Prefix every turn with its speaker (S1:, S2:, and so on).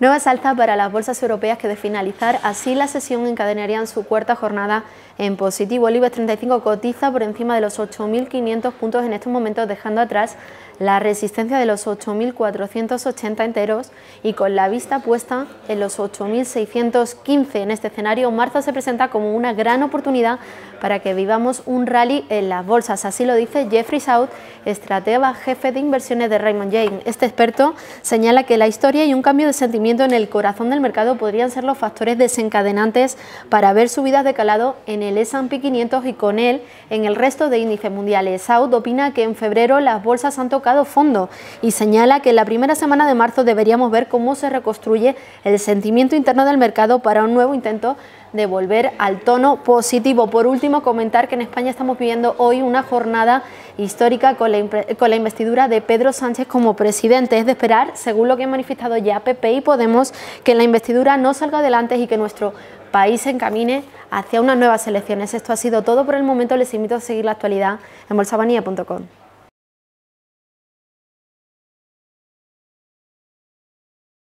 S1: Nuevas alzas para las bolsas europeas que de finalizar así la sesión encadenarían su cuarta jornada en positivo. El 35 cotiza por encima de los 8.500 puntos en estos momentos, dejando atrás la resistencia de los 8.480 enteros y con la vista puesta en los 8.615. En este escenario, marzo se presenta como una gran oportunidad para que vivamos un rally en las bolsas. Así lo dice Jeffrey South, estratega jefe de inversiones de Raymond James. Este experto señala que la historia y un cambio de sentimiento en el corazón del mercado podrían ser los factores desencadenantes para ver subidas de calado en el S&P 500 y con él en el resto de índices mundiales. South opina que en febrero las bolsas han tocado fondo y señala que en la primera semana de marzo deberíamos ver cómo se reconstruye el sentimiento interno del mercado para un nuevo intento de volver al tono positivo. Por último, comentar que en España estamos viviendo hoy una jornada histórica con la, investidura de Pedro Sánchez como presidente. Es de esperar, según lo que han manifestado ya PP y Podemos, que la investidura no salga adelante y que nuestro país se encamine hacia unas nuevas elecciones. Esto ha sido todo por el momento. Les invito a seguir la actualidad en bolsabanía.com.